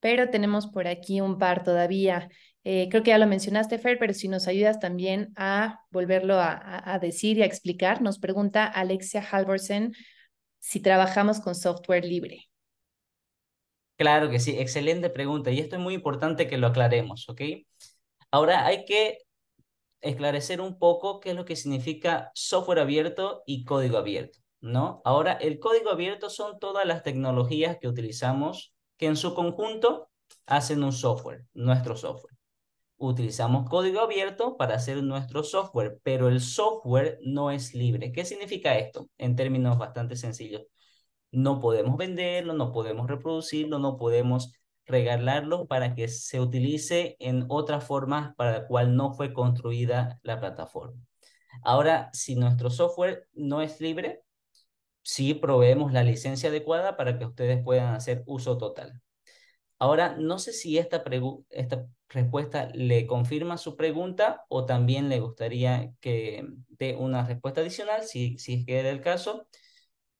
pero tenemos por aquí un par todavía. Eh, creo que ya lo mencionaste, Fer, pero si nos ayudas también a volverlo a, decir y a explicar, nos pregunta Alexia Halvorsen si trabajamos con software libre. Claro que sí, excelente pregunta y esto es muy importante que lo aclaremos, ¿ok? Ahora hay que esclarecer un poco qué es lo que significa software abierto y código abierto, ¿no? Ahora, el código abierto son todas las tecnologías que utilizamos que en su conjunto hacen un software, nuestro software utilizamos código abierto para hacer nuestro software, pero el software no es libre. ¿Qué significa esto? En términos bastante sencillos. No podemos venderlo, no podemos reproducirlo, no podemos regalarlo para que se utilice en otras formas para la cual no fue construida la plataforma. Ahora, si nuestro software no es libre, sí proveemos la licencia adecuada para que ustedes puedan hacer uso total. Ahora, no sé si esta, respuesta le confirma su pregunta o también le gustaría que dé una respuesta adicional, si, si es que era el caso,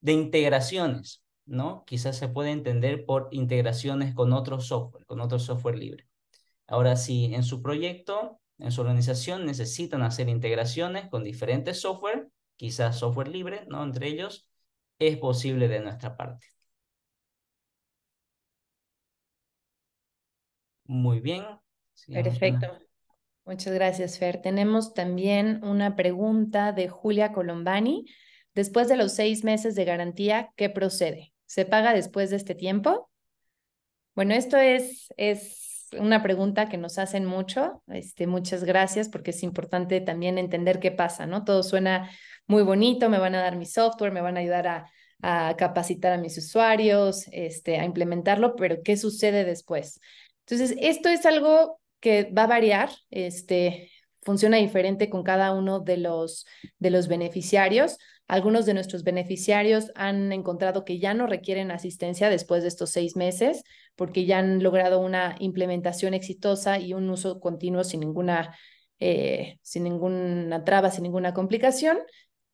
de integraciones, ¿no? Quizás se puede entender por integraciones con otro software, con otro software libre. Ahora, si en su proyecto, en su organización necesitan hacer integraciones con diferentes software, quizás software libre, ¿no? Entre ellos, es posible de nuestra parte. Muy bien. Perfecto. Muchas gracias, Fer. Tenemos también una pregunta de Julia Colombani. Después de los seis meses de garantía, ¿qué procede? ¿Se paga después de este tiempo? Bueno, esto es, es una pregunta que nos hacen mucho. Este, muchas gracias porque es importante también entender qué pasa, ¿no? Todo suena muy bonito, me van a dar mi software, me van a ayudar a, capacitar a mis usuarios, este, a implementarlo, pero ¿qué sucede después? Entonces, esto es algo que va a variar, este, funciona diferente con cada uno de los, de los beneficiarios. Algunos de nuestros beneficiarios han encontrado que ya no requieren asistencia después de estos seis meses porque ya han logrado una implementación exitosa y un uso continuo sin ninguna, eh, sin ninguna traba, sin ninguna complicación.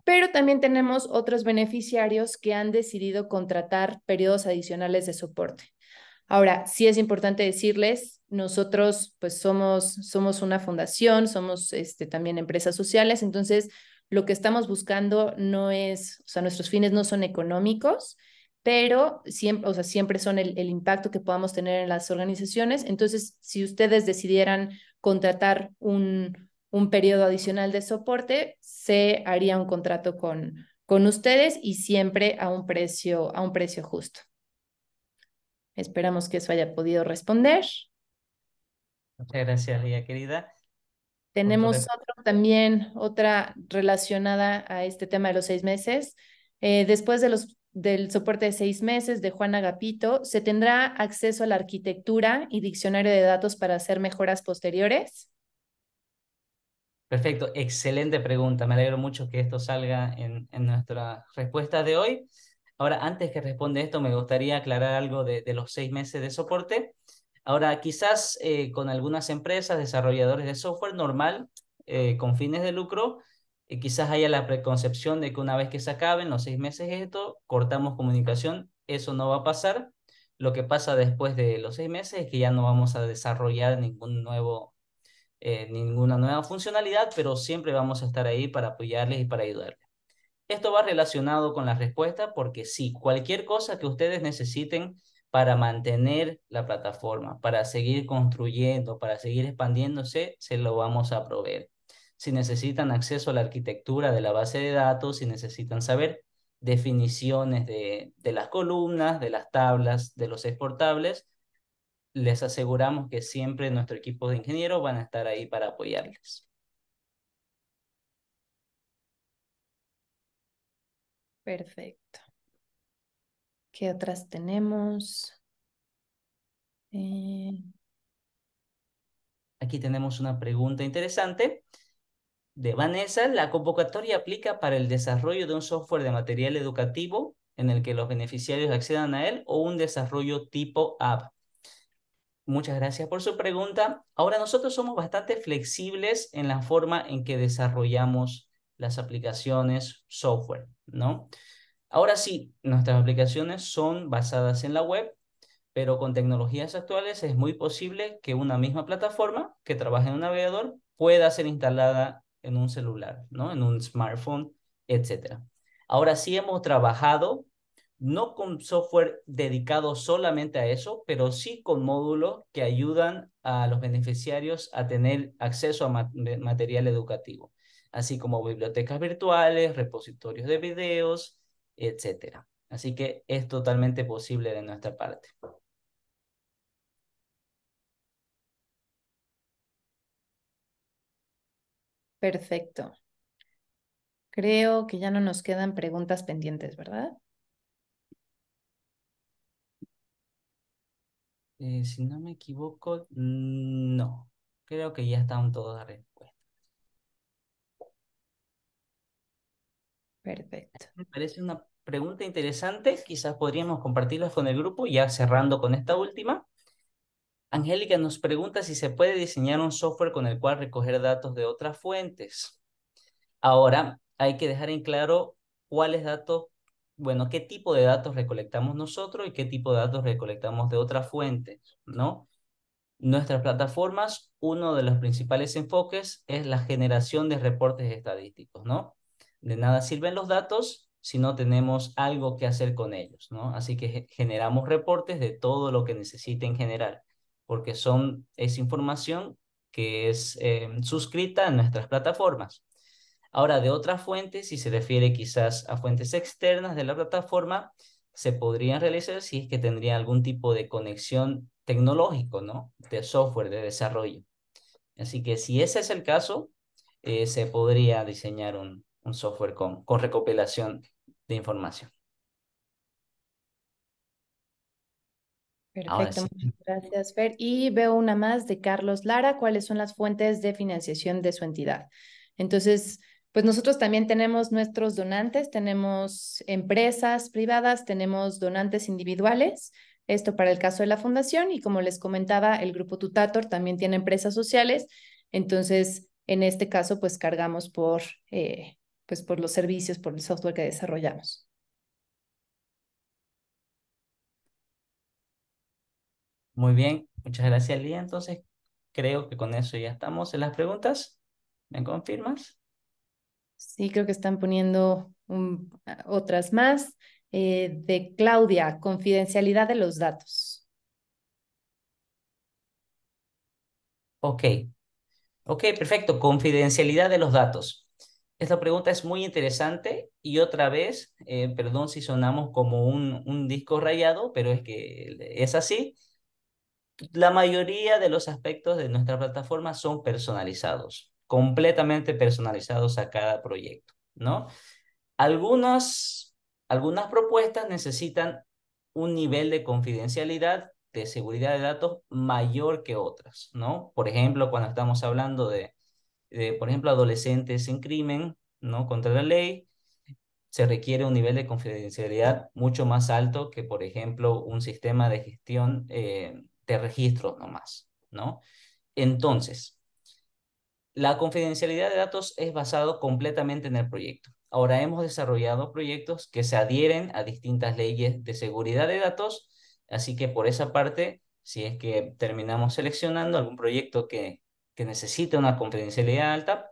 Pero también tenemos otros beneficiarios que han decidido contratar periodos adicionales de soporte. Ahora, sí es importante decirles, nosotros pues somos, somos una fundación, somos este, también empresas sociales, entonces lo que estamos buscando no es, o sea, nuestros fines no son económicos, pero siempre, o sea, siempre son el, impacto que podamos tener en las organizaciones. Entonces, si ustedes decidieran contratar un, un periodo adicional de soporte, se haría un contrato con, con ustedes y siempre a un precio, a un precio justo. Esperamos que eso haya podido responder. Muchas gracias, Lía querida. Tenemos también, otra relacionada a este tema de los seis meses. Eh, después de los, del soporte de seis meses de Juan Agapito, ¿se tendrá acceso a la arquitectura y diccionario de datos para hacer mejoras posteriores? Perfecto, excelente pregunta. Me alegro mucho que esto salga en nuestra respuesta de hoy. Ahora, antes que responda esto, me gustaría aclarar algo de, los seis meses de soporte. Ahora, quizás eh, con algunas empresas, desarrolladores de software normal, eh, con fines de lucro, eh, quizás haya la preconcepción de que una vez que se acaben los seis meses esto, cortamos comunicación. Eso no va a pasar. Lo que pasa después de los seis meses es que ya no vamos a desarrollar ningún nuevo, ninguna nueva funcionalidad, pero siempre vamos a estar ahí para apoyarles y para ayudarles. Esto va relacionado con la respuesta porque sí, cualquier cosa que ustedes necesiten para mantener la plataforma, para seguir construyendo, para seguir expandiéndose, se lo vamos a proveer. Si necesitan acceso a la arquitectura de la base de datos, si necesitan saber definiciones de, las columnas, de las tablas, de los exportables, les aseguramos que siempre nuestro equipo de ingenieros van a estar ahí para apoyarles. Perfecto. ¿Qué otras tenemos? Eh, Aquí tenemos una pregunta interesante. De Vanessa, la convocatoria aplica para el desarrollo de un software de material educativo en el que los beneficiarios accedan a él o un desarrollo tipo app. Muchas gracias por su pregunta. Ahora nosotros somos bastante flexibles en la forma en que desarrollamos las aplicaciones software, ¿no? Ahora sí, nuestras aplicaciones son basadas en la web, pero con tecnologías actuales es muy posible que una misma plataforma que trabaja en un navegador pueda ser instalada en un celular, ¿no? En un smartphone, etcétera. Ahora sí hemos trabajado no con software dedicado solamente a eso, pero sí con módulos que ayudan a los beneficiarios a tener acceso a material educativo así como bibliotecas virtuales, repositorios de videos, etc. Así que es totalmente posible de nuestra parte. Perfecto. Creo que ya no nos quedan preguntas pendientes, ¿verdad? Eh, si no me equivoco, no. Creo que ya están todas respuestas. Perfecto. Me parece una pregunta interesante, quizás podríamos compartirla con el grupo, ya cerrando con esta última. Angélica nos pregunta si se puede diseñar un software con el cual recoger datos de otras fuentes. Ahora, hay que dejar en claro cuáles datos, bueno, qué tipo de datos recolectamos nosotros y qué tipo de datos recolectamos de otras fuentes, ¿no? Nuestras plataformas, uno de los principales enfoques es la generación de reportes estadísticos, ¿no? De nada sirven los datos si no tenemos algo que hacer con ellos, ¿no? Así que generamos reportes de todo lo que necesiten generar, porque son, es información que es eh, suscrita en nuestras plataformas. Ahora, de otras fuentes, si se refiere quizás a fuentes externas de la plataforma, se podrían realizar si es que tendría algún tipo de conexión tecnológico, ¿no? De software, de desarrollo. Así que si ese es el caso, eh, se podría diseñar un, un software con, con recopilación de información. Perfecto, muchas gracias, Fer. Y veo una más de Carlos Lara, ¿cuáles son las fuentes de financiación de su entidad? Entonces, pues nosotros también tenemos nuestros donantes, tenemos empresas privadas, tenemos donantes individuales, esto para el caso de la fundación y como les comentaba, el grupo Tutator también tiene empresas sociales, entonces en este caso pues cargamos por eh, pues por los servicios, por el software que desarrollamos. Muy bien, muchas gracias Lía. Entonces, creo que con eso ya estamos en las preguntas. ¿Me confirmas? Sí, creo que están poniendo ah, otras más. Eh, de Claudia, confidencialidad de los datos. Ok. Ok, perfecto. Confidencialidad de los datos. Esta pregunta es muy interesante y otra vez, eh, perdón si sonamos como un, un disco rayado, pero es que es así. La mayoría de los aspectos de nuestra plataforma son personalizados, completamente personalizados a cada proyecto, ¿no? Algunas, algunas propuestas necesitan un nivel de confidencialidad, de seguridad de datos mayor que otras, ¿no? Por ejemplo, cuando estamos hablando de eh, por ejemplo, adolescentes en crimen, ¿no? Contra la ley, se requiere un nivel de confidencialidad mucho más alto que, por ejemplo, un sistema de gestión eh, de registros nomás, ¿no? Entonces, la confidencialidad de datos es basado completamente en el proyecto. Ahora hemos desarrollado proyectos que se adhieren a distintas leyes de seguridad de datos, así que por esa parte, si es que terminamos seleccionando algún proyecto que que necesita una confidencialidad alta,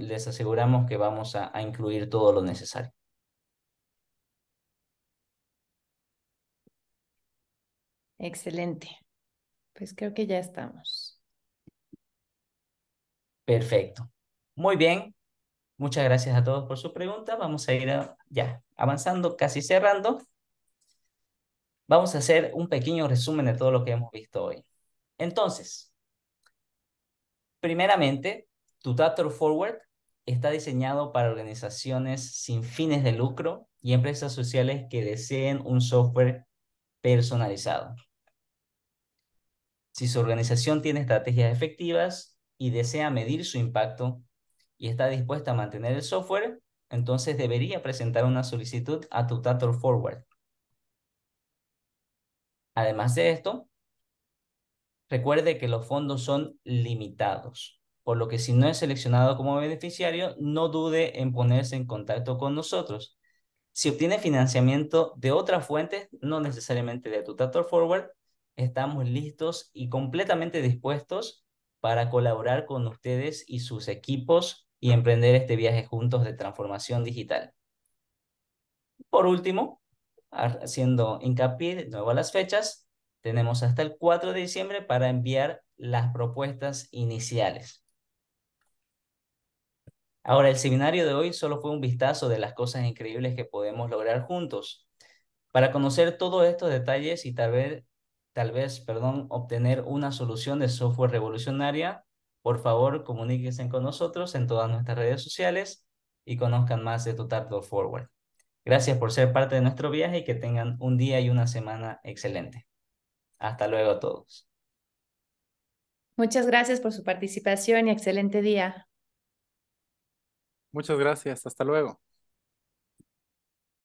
les aseguramos que vamos a, incluir todo lo necesario. Excelente. Pues creo que ya estamos. Perfecto. Muy bien. Muchas gracias a todos por su pregunta. Vamos a ir ya avanzando, casi cerrando. Vamos a hacer un pequeño resumen de todo lo que hemos visto hoy. Entonces, Primeramente, Tutor Forward está diseñado para organizaciones sin fines de lucro y empresas sociales que deseen un software personalizado. Si su organización tiene estrategias efectivas y desea medir su impacto y está dispuesta a mantener el software, entonces debería presentar una solicitud a Tutor Forward. Además de esto, Recuerde que los fondos son limitados, por lo que si no es seleccionado como beneficiario, no dude en ponerse en contacto con nosotros. Si obtiene financiamiento de otras fuentes, no necesariamente de tu Tutor Forward, estamos listos y completamente dispuestos para colaborar con ustedes y sus equipos y emprender este viaje juntos de transformación digital. Por último, haciendo hincapié de nuevo a las fechas, tenemos hasta el 4 de diciembre para enviar las propuestas iniciales. Ahora, el seminario de hoy solo fue un vistazo de las cosas increíbles que podemos lograr juntos. Para conocer todos estos detalles y tal vez, tal vez perdón, obtener una solución de software revolucionaria, por favor, comuníquense con nosotros en todas nuestras redes sociales y conozcan más de Total Forward. Gracias por ser parte de nuestro viaje y que tengan un día y una semana excelente. Hasta luego a todos. Muchas gracias por su participación y excelente día. Muchas gracias. Hasta luego.